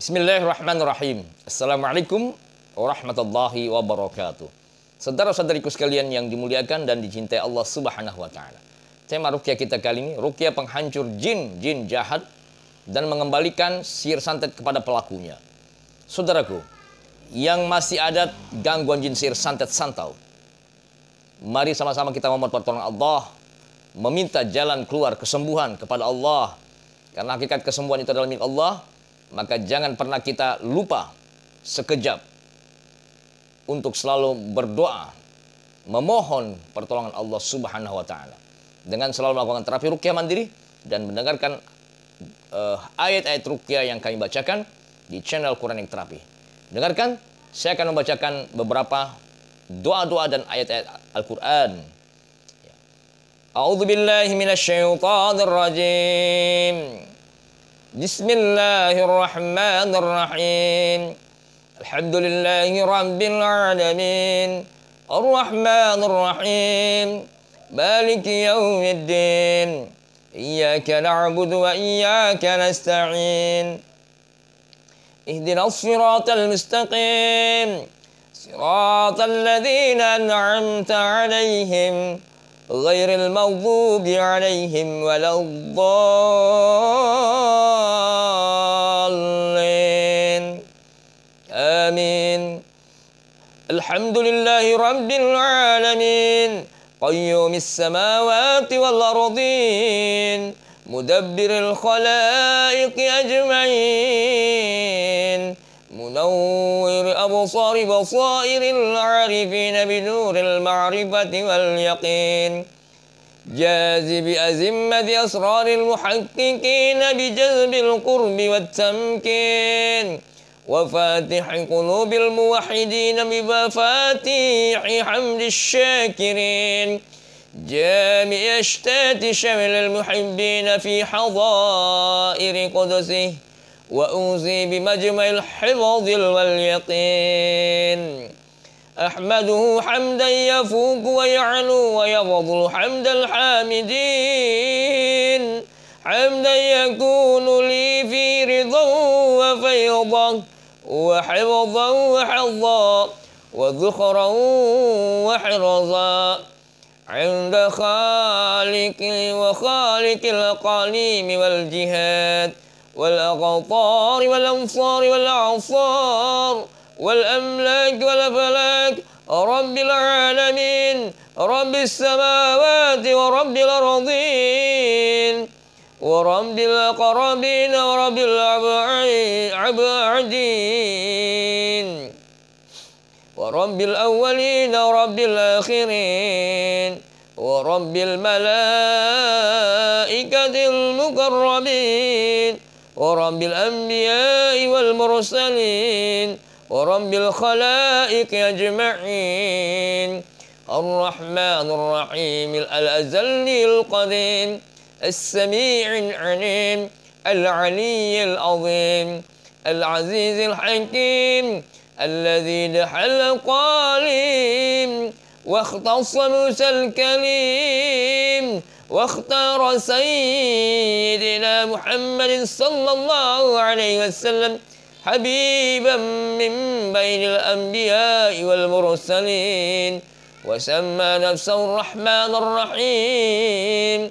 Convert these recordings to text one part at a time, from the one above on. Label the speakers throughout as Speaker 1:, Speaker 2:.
Speaker 1: Bismillahirrahmanirrahim. Assalamualaikum warahmatullahi wabarakatuh. Saudara-saudariku sekalian yang dimuliakan dan dicintai Allah Subhanahu wa taala. Tema rukyah kita kali ini rukyah penghancur jin, jin jahat dan mengembalikan sihir santet kepada pelakunya. Saudaraku, yang masih ada gangguan jin sihir santet santau. Mari sama-sama kita memohon pertolongan Allah, meminta jalan keluar kesembuhan kepada Allah. Karena hakikat kesembuhan itu adalah milik Allah maka jangan pernah kita lupa sekejap untuk selalu berdoa, memohon pertolongan Allah Subhanahu wa taala. Dengan selalu melakukan terapi rukyah mandiri dan mendengarkan uh, ayat-ayat rukyah yang kami bacakan di channel Quranic Terapi. Dengarkan, saya akan membacakan beberapa doa-doa dan ayat-ayat Al-Qur'an. A'udzu billahi minasy بسم الله الرحمن الرحيم الحمد لله رب العالمين الرحمن الرحيم مالك يوم الدين إياك نعبد وإياك نستعين اهدنا الصراط المستقيم صراط الذين أنعمت عليهم غير المغضوب عليهم ولا الضالين آمين الحمد لله رب العالمين قيوم السماوات والأرضين مدبر الخلائق أجمعين الأبصار بصائر العارفين بنور المعرفة واليقين جاذب أزمة أسرار المحققين بجذب القرب والتمكين وفاتح قلوب الموحدين بمفاتيح حمد الشاكرين جامع أشتات شمل المحبين في حظائر قدسه وأوزي بمجمع الحفظ واليقين أحمده حمدا يفوق ويعلو ويفضل حمد الحامدين حمدا يكون لي في رضا وفيضا وحفظا وحظا وذخرا وحرزا عند خالقي وخالق القليم والجهاد والأقطار والأمصار والأعصار والأملاك والأفلاك رب العالمين رب السماوات ورب الأرضين ورب الأقربين ورب العبعدين ورب الأولين ورب الآخرين ورب الملائكة المقربين ورب الأنبياء والمرسلين ورب الخلائق أجمعين الرحمن الرحيم الأزل القديم السميع العليم العلي العظيم العزيز الحكيم الذي دحل القليم واختص موسى الكليم واختار سيدنا محمد صلى الله عليه وسلم حبيبا من بين الأنبياء والمرسلين وسمى نفسه الرحمن الرحيم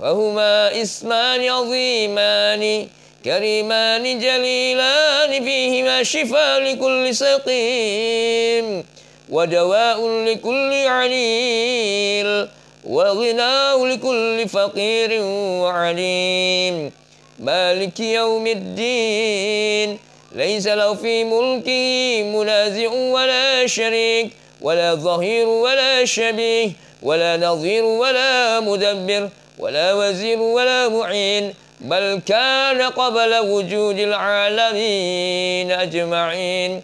Speaker 1: فهما اسمان عظيمان كريمان جليلان فيهما شفاء لكل سقيم ودواء لكل عليل وغناه لكل فقير وعليم مالك يوم الدين ليس له في ملكه منازع ولا شريك ولا ظهير ولا شبيه ولا نظير ولا مدبر ولا وزير ولا معين بل كان قبل وجود العالمين أجمعين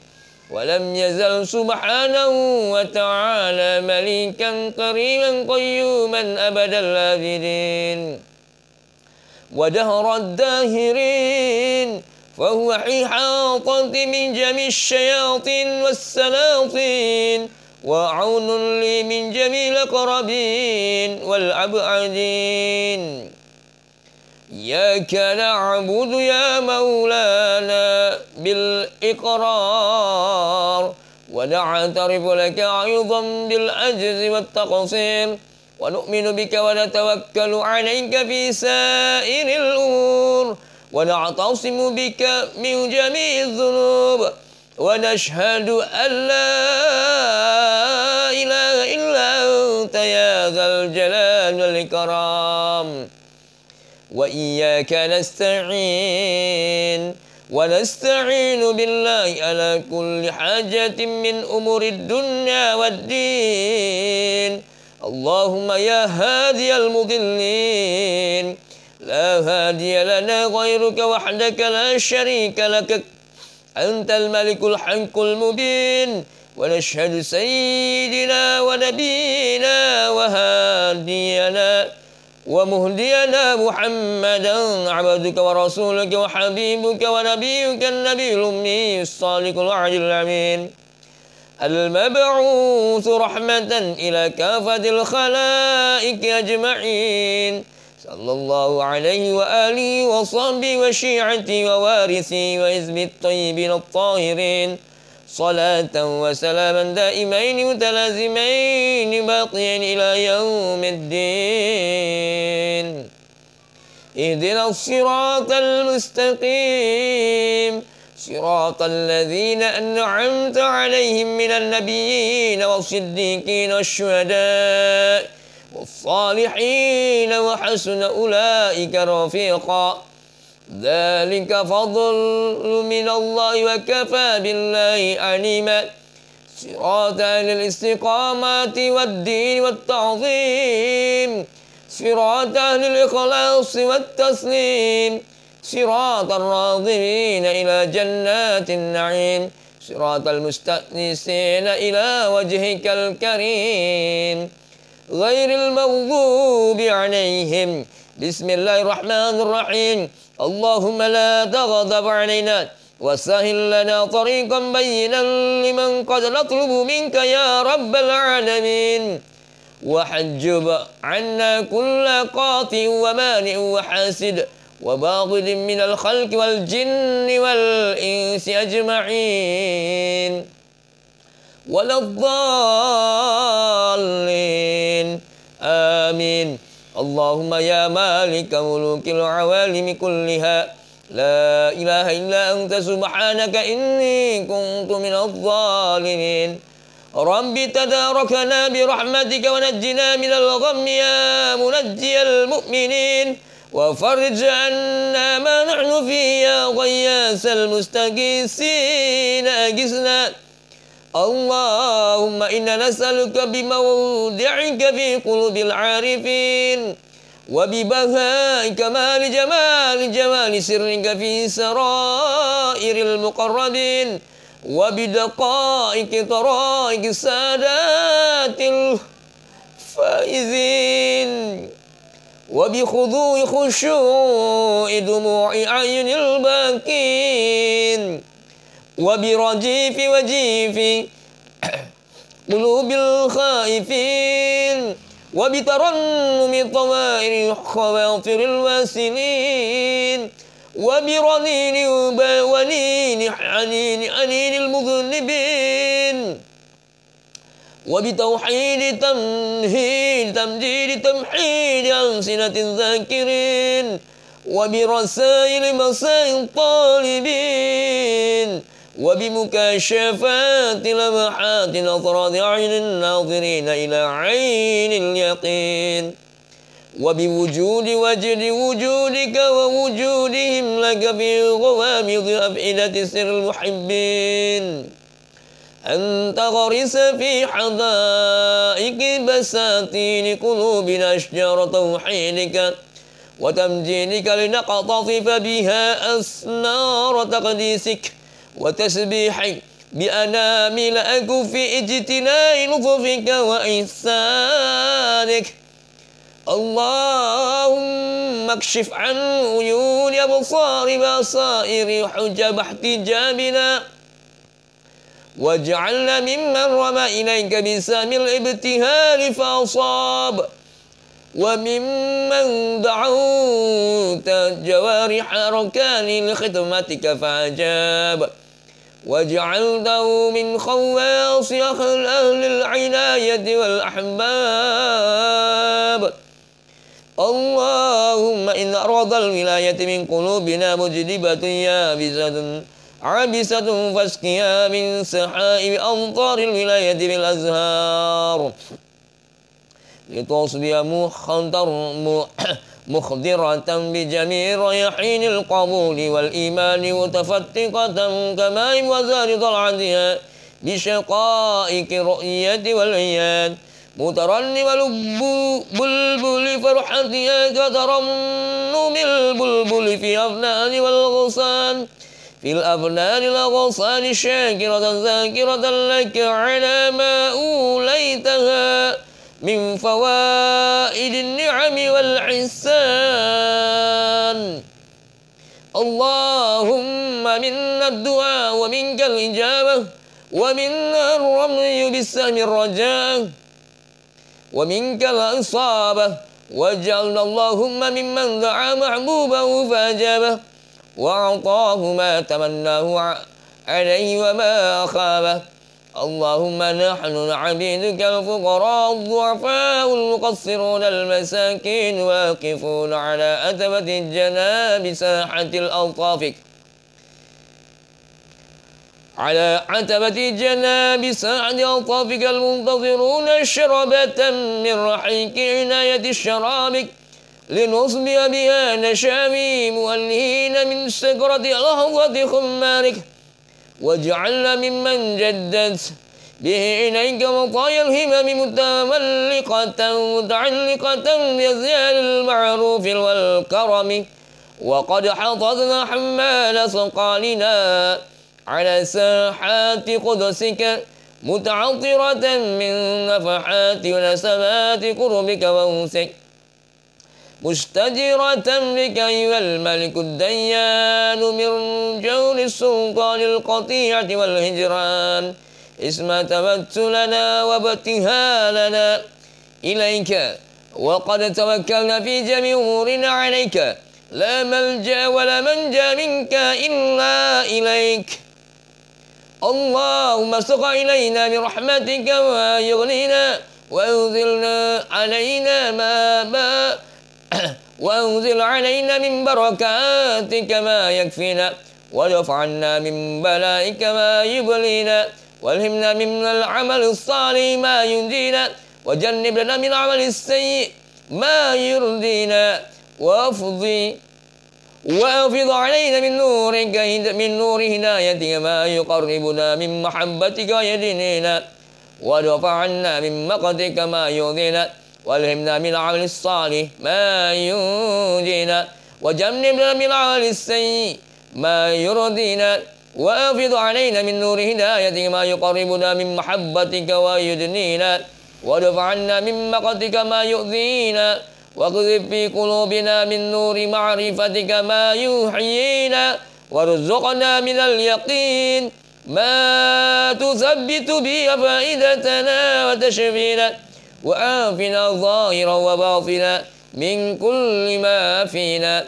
Speaker 1: ولم يزل سبحانه وتعالى مليكا كريما قيوما أبد الآبدين ودهر الداهرين فهو حيحاطة من جميع الشياطين والسلاطين وعون لي من جميع الأقربين والأبعدين إياك نعبد يا مولانا بالإقرار ونعترف لك أيضا بالعجز والتقصير ونؤمن بك ونتوكل عليك في سائر الأمور ونعتصم بك من جميع الذنوب ونشهد أن لا إله إلا أنت يا ذا الجلال والإكرام وإياك نستعين ونستعين بالله على كل حاجة من أمور الدنيا والدين اللهم يا هادي المضلين لا هادي لنا غيرك وحدك لا شريك لك أنت الملك الحق المبين ونشهد سيدنا ونبينا وهادينا ومهدينا محمدا عبدك ورسولك وحبيبك ونبيك النبي الأمي الصادق الوعد الأمين المبعوث رحمة إلى كافة الخلائق أجمعين صلى الله عليه وآله وصحبه وشيعته ووارثه وحزب الطيبين الطاهرين صلاة وسلاما دائمين متلازمين باقيين إلى يوم الدين اهدنا الصراط المستقيم صراط الذين أنعمت عليهم من النبيين والصديقين والشهداء والصالحين وحسن أولئك رفيقاً ذلك فضل من الله وكفى بالله عليما صراط أهل الاستقامة والدين والتعظيم صراط أهل الإخلاص والتسليم صراط الراغبين إلى جنات النعيم صراط المستأنسين إلى وجهك الكريم غير المغضوب عليهم بسم الله الرحمن الرحيم اللهم لا تغضب علينا وسهل لنا طريقا بينا لمن قد نطلب منك يا رب العالمين وحجب عنا كل قاطع ومانع وحاسد وباغض من الخلق والجن والإنس أجمعين ولا الضالين آمين اللهم يا مالك ملوك العوالم كلها لا إله إلا أنت سبحانك إني كنت من الظالمين رب تداركنا برحمتك ونجنا من الغم يا منجي المؤمنين وفرج عنا ما نحن فيه يا غياس المستقيسين أجسنا اللهم إنا نسألك بموضعك في قلوب العارفين وببهائك ما لجمال جمال سرك في سرائر المقربين وبدقائك طرائق السادات الفائزين وبخضوع خشوع دموع عين الباكين وبرجيف وجيف قلوب الخائفين وبترنم طوائر خواطر الواسلين وبرنين وبولين حنين أنين المذنبين وبتوحيد تمهيد تمجيد تمحيد ألسنة الذاكرين وبرسائل مسائل الطالبين وبمكاشفات لمحات نظرة عين الناظرين إلى عين اليقين وبوجود وجد وجودك ووجودهم لك في غوامض أفئدة سر المحبين أن تغرس في حدائق بساتين قلوبنا أشجار توحيدك وتمجيدك لنقطف بها أسنار تقديسك وتسبيح بأنامل في اجتناء لطفك وإحسانك اللهم اكشف عن عيون أبصار بصائر حجب احتجابنا واجعلنا ممن رمى إليك بسام الابتهال فأصاب وممن دعوت جوارح ركان لخدمتك فأجاب وجعلته من خواص أهل العناية والأحباب اللهم إن أراد الولاية من قلوبنا مجدبة يابسة عبسة فاسقيا من سحائب أمطار الولاية بالأزهار لتصبح محضر مخضرة بجميع ريحين القبول والإيمان متفتقة كماء وزار طلعتها بشقائك رؤية والعياد مترنم لب بلبل فرحتها كترنم البلبل في أفنان والغصان في الأفنان الأغصان شاكرة ذاكرة لك على ما أوليتها من فوائد النعم والإحسان اللهم منا الدعاء ومنك الإجابة ومنا الرمي بالسهم الرجاء ومنك الإصابة واجعلنا اللهم ممن دعا محبوبه فأجابه وأعطاه ما تمناه عليه وما أخابه اللهم نحن عبيدك الفقراء الضعفاء المقصرون المساكين واقفون على أتبة الجناب ساحة الألطاف على عتبة جناب سعد ألطافك المنتظرون شربة من رحيك عناية الشرابك لنصبي بها نشامي مؤلهين من سكرة لحظة خمارك واجعلنا ممن جدت به إليك وقايا الهمم متملقة متعلقة بزيان المعروف والكرم وقد حفظنا حمال سقالنا على ساحات قدسك متعطرة من نفحات ونسمات قربك ووسك مستجرة بك أيها الملك الديان من جور السلطان القطيعة والهجران اسم تبتلنا وابتهالنا إليك وقد توكلنا في جميع عليك لا ملجأ ولا منجا منك إلا إليك اللهم سق إلينا برحمتك ويغنينا وأنزلنا علينا ما, ما وأنزل علينا من بركاتك ما يكفينا وادفع عنا من بلائك ما يبلينا والهمنا من العمل الصالح ما ينجينا وجنب لنا من العمل السيء ما يرضينا وافضي وافض علينا من نورك من نور هدايتك ما يقربنا من محبتك ويديننا وادفع عنا من مقتك ما يرضينا والهمنا من عمل الصالح ما ينجينا وجنبنا من عمل السيء ما يرضينا وافض علينا من نور هدايتك ما يقربنا من محبتك ويدنينا وارفع عنا من مقتك ما يؤذينا واقذف في قلوبنا من نور معرفتك ما يحيينا وارزقنا من اليقين ما تثبت به فائدتنا وتشفينا وآفنا ظاهرا وباطنا من كل ما فينا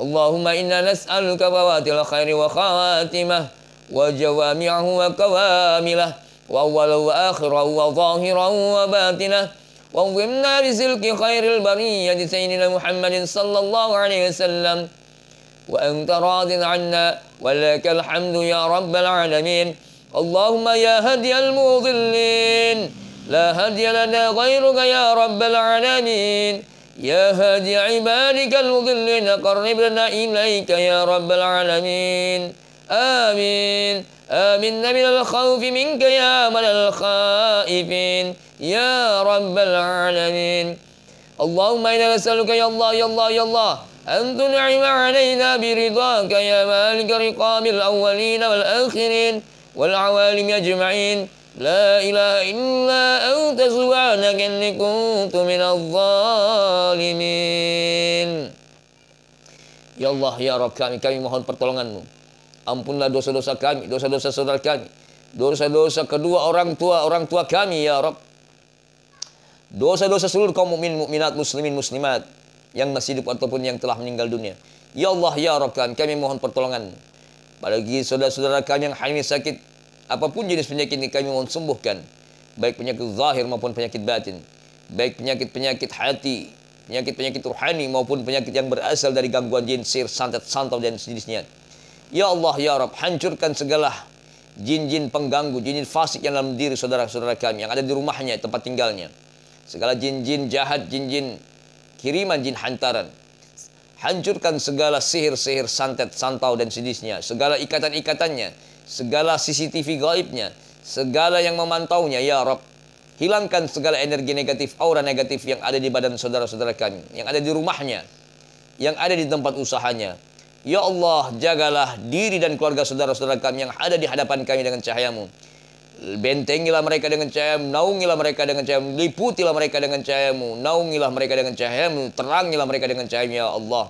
Speaker 1: اللهم إنا نسألك فوات الخير وخاتمه وجوامعه وكوامله وأوله وآخره وظاهره وباطنه وانظمنا لسلك خير البرية سيدنا محمد صلى الله عليه وسلم وأنت راض عنا ولك الحمد يا رب العالمين اللهم يا هدي المضلين لا هدي لنا غيرك يا رب العالمين يا هادي عبادك المضلين قربنا إليك يا رب العالمين آمين آمين من الخوف منك يا من الخائفين يا رب العالمين اللهم إنا نسألك يا الله يا الله يا الله أن تنعم علينا برضاك يا مالك رقاب الأولين والآخرين والعوالم أجمعين لا إله إلا أنت سبحانك إني كنت من الظالمين Ya Allah, Ya Rabb kami, kami mohon pertolonganmu. Ampunlah dosa-dosa kami, dosa-dosa saudara kami. Dosa-dosa kedua orang tua, orang tua kami, Ya Rabb. Dosa-dosa seluruh kaum mukmin, mukminat, muslimin, muslimat. Yang masih hidup ataupun yang telah meninggal dunia. Ya Allah, Ya Rabb kami, kami mohon pertolonganmu. Pada saudara-saudara kami yang hanya sakit, Apapun jenis penyakit ini kami mohon sembuhkan. Baik penyakit zahir maupun penyakit batin. Baik penyakit-penyakit hati, penyakit-penyakit rohani maupun penyakit yang berasal dari gangguan jin, sir, santet, santau dan sejenisnya. Ya Allah, Ya Rabb hancurkan segala jin-jin pengganggu, jin-jin fasik yang dalam diri saudara-saudara kami yang ada di rumahnya, tempat tinggalnya. Segala jin-jin jahat, jin-jin kiriman, jin hantaran. Hancurkan segala sihir-sihir, santet, santau dan sejenisnya. Segala ikatan-ikatannya segala CCTV gaibnya, segala yang memantaunya, ya Rob. Hilangkan segala energi negatif, aura negatif yang ada di badan saudara-saudara kami, yang ada di rumahnya, yang ada di tempat usahanya. Ya Allah, jagalah diri dan keluarga saudara-saudara kami yang ada di hadapan kami dengan cahayamu. Bentengilah mereka dengan cahayamu, naungilah mereka dengan cahayamu, liputilah mereka dengan cahayamu, naungilah mereka dengan cahayamu, terangilah mereka dengan cahayamu, ya Allah.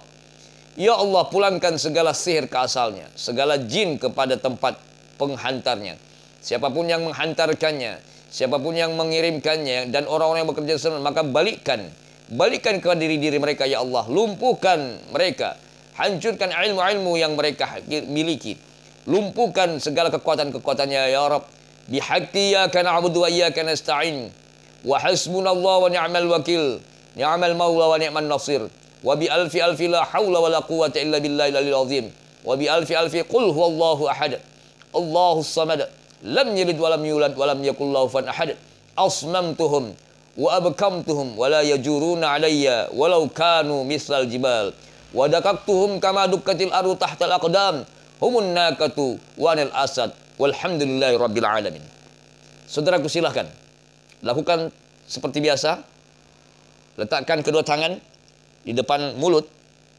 Speaker 1: Ya Allah pulangkan segala sihir ke asalnya, segala jin kepada tempat penghantarnya. Siapapun yang menghantarkannya, siapapun yang mengirimkannya dan orang-orang yang bekerja sama maka balikkan, balikkan ke diri-diri mereka ya Allah, lumpuhkan mereka, hancurkan ilmu-ilmu yang mereka miliki. Lumpuhkan segala kekuatan-kekuatannya ya Rabb. Bihaqqi ya kana abudu wa iyyaka nasta'in. Wa hasbunallahu wa ni'mal wakil. Ni'mal maula wa ni'man nasir. Wa bi alfi alfi la haula wa la illa billahi lalil azim. Wa bi alfi alfi qul huwallahu ahad. Allahu samad. Lam yalid wa lam yulad wa lam yakul lahu fan ahad. Asmamtuhum wa abkamtuhum wa la yajuruna alayya walau kanu misal jibal. Wa dakaktuhum kama dukkatil ardu tahtal aqdam. Humun nakatu wa anil asad. Walhamdulillahi rabbil alamin. Saudaraku silahkan. Lakukan seperti biasa. Letakkan kedua tangan di depan mulut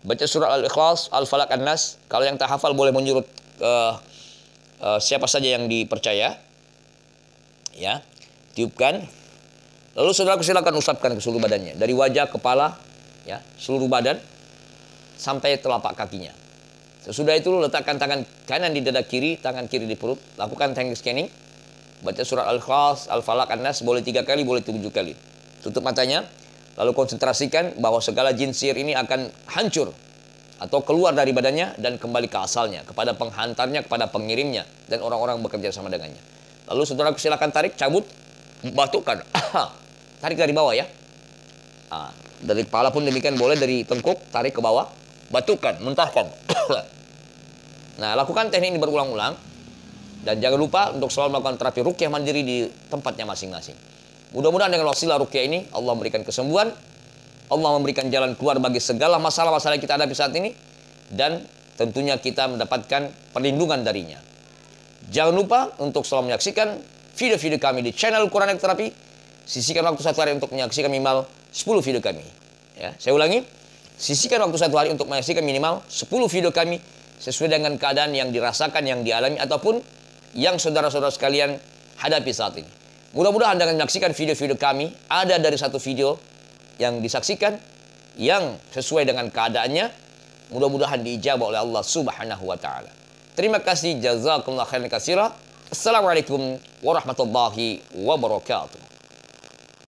Speaker 1: baca surah Al-Ikhlas, al falak An-Nas. Kalau yang tak hafal boleh menyurut uh, eh, uh, eh, siapa saja yang dipercaya. Ya, tiupkan. Lalu saudara silakan usapkan ke seluruh badannya, dari wajah, kepala, ya, seluruh badan sampai telapak kakinya. Sesudah itu letakkan tangan kanan di dada kiri, tangan kiri di perut, lakukan tank scanning. Baca surah Al-Ikhlas, al falak An-Nas boleh tiga kali, boleh tujuh kali. Tutup matanya lalu konsentrasikan bahwa segala jin sihir ini akan hancur atau keluar dari badannya dan kembali ke asalnya, kepada penghantarnya, kepada pengirimnya, dan orang-orang bekerja sama dengannya. Lalu saudara silakan tarik, cabut, batukan tarik dari bawah ya. ah, dari kepala pun demikian boleh, dari tengkuk, tarik ke bawah, batukan mentahkan. nah, lakukan teknik ini berulang-ulang. Dan jangan lupa untuk selalu melakukan terapi rukyah mandiri di tempatnya masing-masing. Mudah-mudahan dengan wasilah rukyah ini Allah memberikan kesembuhan, Allah memberikan jalan keluar bagi segala masalah-masalah yang kita hadapi saat ini dan tentunya kita mendapatkan perlindungan darinya. Jangan lupa untuk selalu menyaksikan video-video kami di channel Quran Therapy. Sisihkan waktu satu hari untuk menyaksikan minimal 10 video kami. Ya, saya ulangi, sisihkan waktu satu hari untuk menyaksikan minimal 10 video kami sesuai dengan keadaan yang dirasakan, yang dialami ataupun yang saudara-saudara sekalian hadapi saat ini. Mudah-mudahan dengan menyaksikan video-video kami, ada dari satu video yang disaksikan yang sesuai dengan keadaannya, mudah-mudahan diijabah oleh Allah Subhanahu wa taala. Terima kasih jazakumullah khairan katsira. Assalamualaikum warahmatullahi wabarakatuh.